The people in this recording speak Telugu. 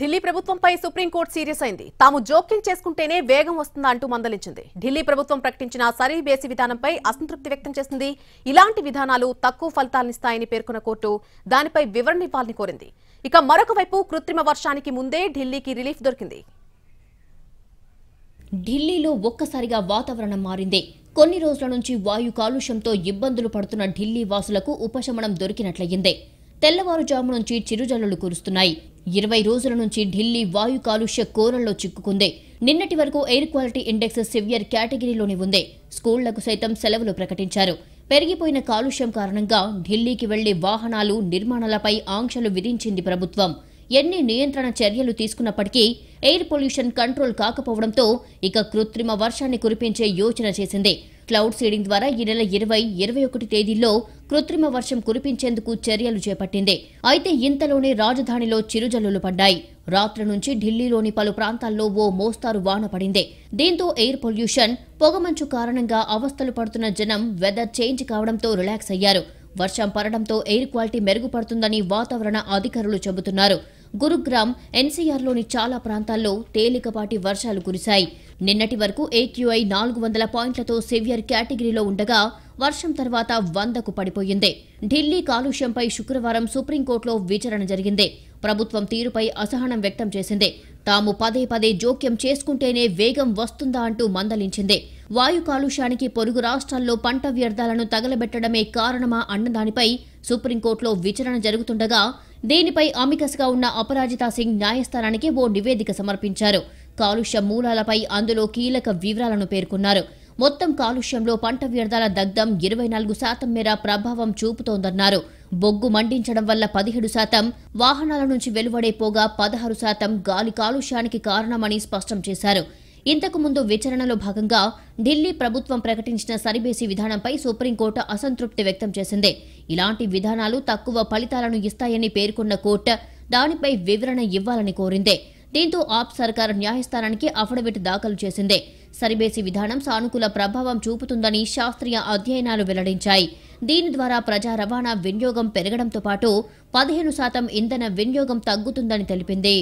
ఢిల్లీ ప్రభుత్వంపై సుప్రీంకోర్టు సీరియస్ అయింది తాము జోక్యం చేసుకుంటేనే వేగం వస్తుందా అంటూ మందలించింది ఢిల్లీ ప్రభుత్వం ప్రకటించిన సరీ బేసి విధానంపై అసంతృప్తి వ్యక్తం చేసింది ఇలాంటి విధానాలు తక్కువ ఫలితాలనిస్తాయని పేర్కొన్న కోర్టు దానిపై వివరణ ఇవ్వాలని కోరింది ఇక మరొక వైపు కృత్రిమ వర్షానికి ముందే ఢిల్లీకి రిలీఫ్ దొరికింది ఢిల్లీలో ఒక్కసారిగా వాతావరణం మారింది కొన్ని రోజుల నుంచి వాయు కాలుష్యంతో ఇబ్బందులు పడుతున్న ఢిల్లీ వాసులకు ఉపశమనం దొరికినట్లయింది తెల్లవారుజాము నుంచి చిరుజల్లులు కురుస్తున్నాయి ఇరవై రోజుల నుంచి ఢిల్లీ వాయు కాలుష్య కోరల్లో చిక్కుకుంది నిన్నటి వరకు ఎయిర్ క్వాలిటీ ఇండెక్స్ సివియర్ కేటగిరీలోనే ఉంది స్కూళ్లకు సైతం సెలవులు ప్రకటించారు పెరిగిపోయిన కాలుష్యం కారణంగా ఢిల్లీకి వెళ్లే వాహనాలు నిర్మాణాలపై ఆంక్షలు విధించింది ప్రభుత్వం ఎన్ని నియంత్రణ చర్యలు తీసుకున్నప్పటికీ ఎయిర్ పొల్యూషన్ కంట్రోల్ కాకపోవడంతో ఇక కృత్రిమ వర్షాన్ని కురిపించే యోచన చేసింది క్లౌడ్ సీడింగ్ ద్వారా ఈ నెల ఇరవై ఇరవై ఒకటి తేదీల్లో కృత్రిమ వర్షం కురిపించేందుకు చర్యలు చేపట్టింది అయితే ఇంతలోనే రాజధానిలో చిరుజల్లులు పడ్డాయి రాత్రి నుంచి ఢిల్లీలోని పలు ప్రాంతాల్లో ఓ మోస్తారు వాన పడింది దీంతో ఎయిర్ పొల్యూషన్ పొగమంచు కారణంగా అవస్థలు పడుతున్న జనం వెదర్ చేంజ్ కావడంతో రిలాక్స్ అయ్యారు వర్షం పడడంతో ఎయిర్ క్వాలిటీ మెరుగుపడుతుందని వాతావరణ అధికారులు చెబుతున్నారు గురుగ్రామ్ ఎన్సీఆర్లోని చాలా ప్రాంతాల్లో తేలికపాటి వర్షాలు కురిశాయి నిన్నటి వరకు ఏక్యూఐ నాలుగు వందల పాయింట్లతో సివియర్ కేటగిరీలో ఉండగా వర్షం తర్వాత వందకు పడిపోయింది ఢిల్లీ కాలుష్యంపై శుక్రవారం సుప్రీంకోర్టులో విచారణ జరిగింది ప్రభుత్వం తీరుపై అసహనం వ్యక్తం చేసింది తాము పదే పదే జోక్యం చేసుకుంటేనే వేగం వస్తుందా అంటూ మందలించింది వాయు కాలుష్యానికి పొరుగు రాష్ట్రాల్లో పంట వ్యర్థాలను తగలబెట్టడమే కారణమా అన్నదానిపై సుప్రీంకోర్టులో విచారణ జరుగుతుండగా దీనిపై అమికస్గా ఉన్న అపరాజితా సింగ్ న్యాయస్థానానికి ఓ నివేదిక సమర్పించారు కాలుష్య మూలాలపై అందులో కీలక వివరాలను పేర్కొన్నారు మొత్తం కాలుష్యంలో పంట వ్యర్థాల దగ్ధం ఇరవై నాలుగు శాతం మేర ప్రభావం చూపుతోందన్నారు బొగ్గు మండించడం వల్ల పదిహేడు శాతం వాహనాల నుంచి వెలువడే పోగా పదహారు శాతం గాలి కాలుష్యానికి కారణమని స్పష్టం చేశారు ఇంతకు ముందు విచారణలో భాగంగా ఢిల్లీ ప్రభుత్వం ప్రకటించిన సరిబేసి విధానంపై సుప్రీంకోర్టు అసంతృప్తి వ్యక్తం చేసింది ఇలాంటి విధానాలు తక్కువ ఫలితాలను ఇస్తాయని పేర్కొన్న కోర్టు దానిపై వివరణ ఇవ్వాలని కోరింది దీంతో ఆప్ సర్కార్ న్యాయస్థానానికి అఫిడవిట్ దాఖలు చేసింది సరిబేసి విధానం సానుకూల ప్రభావం చూపుతుందని శాస్త్రీయ అధ్యయనాలు వెల్లడించాయి దీని ద్వారా ప్రజా రవాణా వినియోగం పెరగడంతో పాటు పదిహేను శాతం ఇంధన వినియోగం తగ్గుతుందని తెలిపింది